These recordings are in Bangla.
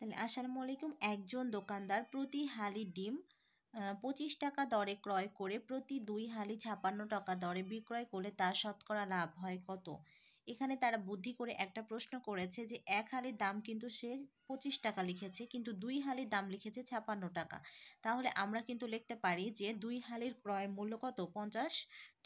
তাহলে আসসালামু আলাইকুম একজন দোকানদার প্রতি হালি ডিম পঁচিশ টাকা দরে ক্রয় করে প্রতি দুই হালি ছাপান্ন টাকা দরে বিক্রয় করলে তার শতকরা লাভ হয় কত এখানে তারা বুদ্ধি করে একটা প্রশ্ন করেছে যে এক হালির দাম কিন্তু সে পঁচিশ টাকা লিখেছে কিন্তু দুই হালির দাম লিখেছে ছাপান্ন টাকা তাহলে আমরা কিন্তু লিখতে পারি যে দুই হালির ক্রয় মূল্য কত পঞ্চাশ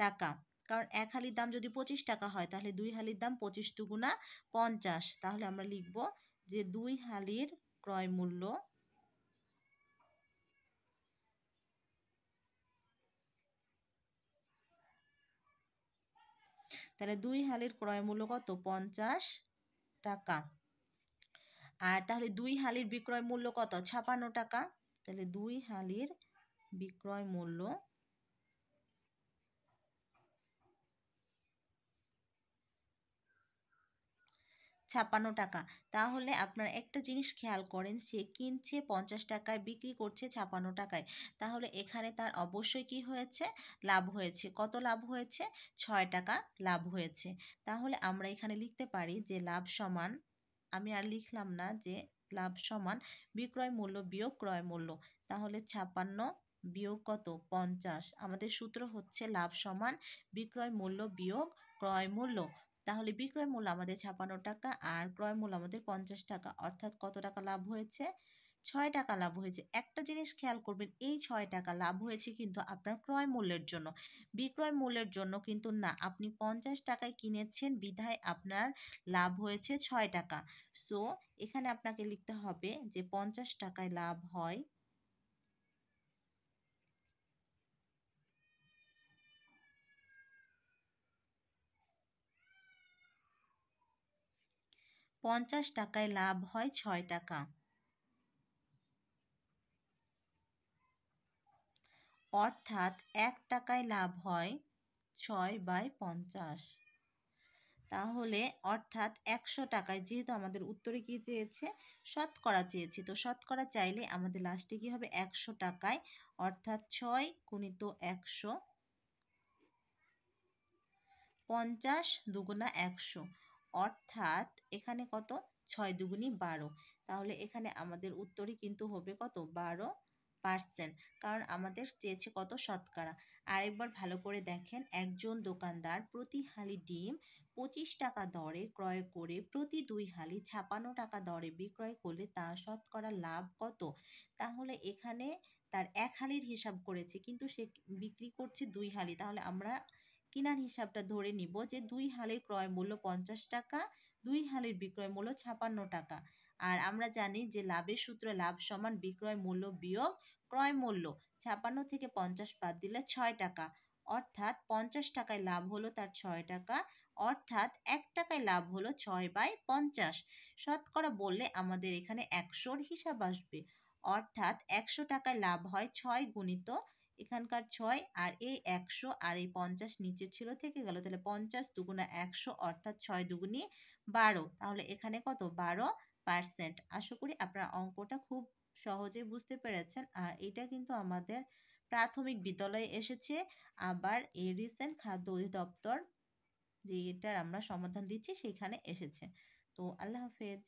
টাকা কারণ এক হালির দাম যদি পঁচিশ টাকা হয় তাহলে দুই হালির দাম পঁচিশ দুগুণা পঞ্চাশ তাহলে আমরা লিখবো যে দুই হালির ক্রয় মূল্য তাহলে দুই হালির ক্রয় মূল্য কত পঞ্চাশ টাকা আর তাহলে দুই হালির বিক্রয় মূল্য কত ছাপান্ন টাকা তাহলে দুই হালির বিক্রয় মূল্য ছাপ্পান্ন টাকা তাহলে আপনারা একটা জিনিস খেয়াল করেন সে কিনছে পঞ্চাশ টাকায় বিক্রি করছে ছাপ্পান্ন টাকায় তাহলে এখানে তার অবশ্যই কি হয়েছে লাভ হয়েছে কত লাভ হয়েছে ছয় টাকা লাভ হয়েছে তাহলে আমরা এখানে লিখতে পারি যে লাভ সমান আমি আর লিখলাম না যে লাভ সমান বিক্রয় মূল্য বিয়োগ ক্রয় মূল্য তাহলে ছাপ্পান্ন বিয়োগ কত পঞ্চাশ আমাদের সূত্র হচ্ছে লাভ সমান বিক্রয় মূল্য বিয়োগ ক্রয় মূল্য তাহলে বিক্রয় মূল্য আমাদের ছাপান্ন টাকা আর ক্রয় মূল্য আমাদের পঞ্চাশ টাকা অর্থাৎ কত টাকা লাভ হয়েছে ছয় টাকা লাভ হয়েছে একটা জিনিস খেয়াল করবেন এই ছয় টাকা লাভ হয়েছে কিন্তু আপনার ক্রয় মূল্যের জন্য বিক্রয় মূল্যের জন্য কিন্তু না আপনি পঞ্চাশ টাকায় কিনেছেন বিধায় আপনার লাভ হয়েছে ছয় টাকা সো এখানে আপনাকে লিখতে হবে যে পঞ্চাশ টাকায় লাভ হয় পঞ্চাশ টাকায় লাভ হয় ছয় টাকা অর্থাৎ এক টাকায় লাভ হয় ছয় বাই পঞ্চাশ তাহলে অর্থাৎ একশো টাকায় যেহেতু আমাদের উত্তরে কি চেয়েছে শতকরা চেয়েছে তো শতকরা চাইলে আমাদের লাস্টে কি হবে একশো টাকায় অর্থাৎ ছয় গুণিত একশো পঞ্চাশ দুগুণা একশো অর্থাৎ এখানে কত ছয় দুগুণি বারো তাহলে এখানে আমাদের উত্তরই কিন্তু হবে কত বারো পার্সেন্ট কারণ আমাদের চেয়েছে কত শতকরা আরেকবার ভালো করে দেখেন একজন দোকানদার প্রতি হালি ডিম পঁচিশ টাকা দরে ক্রয় করে প্রতি দুই হালি ছাপান্ন টাকা দরে বিক্রয় করলে তা শতকরা লাভ কত তাহলে এখানে তার এক হালির হিসাব করেছে কিন্তু সে বিক্রি করছে দুই হালি তাহলে আমরা কিনার হিসাবটা ধরে নিব যে দুই হালের ক্রয় মূল্য পঞ্চাশ টাকা দুই হালের বিক্রয় মূল্য ছাপান্ন টাকা আর আমরা জানি যে লাভের সূত্র লাভ সমান বিক্রয় মূল্য বিয়োগ ক্রয় মূল্য ছাপান্ন থেকে পঞ্চাশ বাদ দিলে ছয় টাকা অর্থাৎ পঞ্চাশ টাকায় লাভ হলো তার ছয় টাকা অর্থাৎ এক টাকায় লাভ হলো ছয় বাই পঞ্চাশ শতকরা বললে আমাদের এখানে একশোর হিসাব আসবে অর্থাৎ একশো টাকায় লাভ হয় ছয় গুণিত এখানকার ছয় আর এই একশো আর এই পঞ্চাশ নিচে ছিল থেকে গেল তাহলে পঞ্চাশ দুগুণা একশো অর্থাৎ ছয় দুগুণি বারো তাহলে এখানে কত বারো পার্সেন্ট আশা করি আপনার অঙ্কটা খুব সহজে বুঝতে পেরেছেন আর এটা কিন্তু আমাদের প্রাথমিক বিদ্যালয়ে এসেছে আবার এই রিসেন্ট খাদ্য অধিদপ্তর যেটার আমরা সমাধান দিচ্ছি সেখানে এসেছে তো আল্লাহ হাফেজ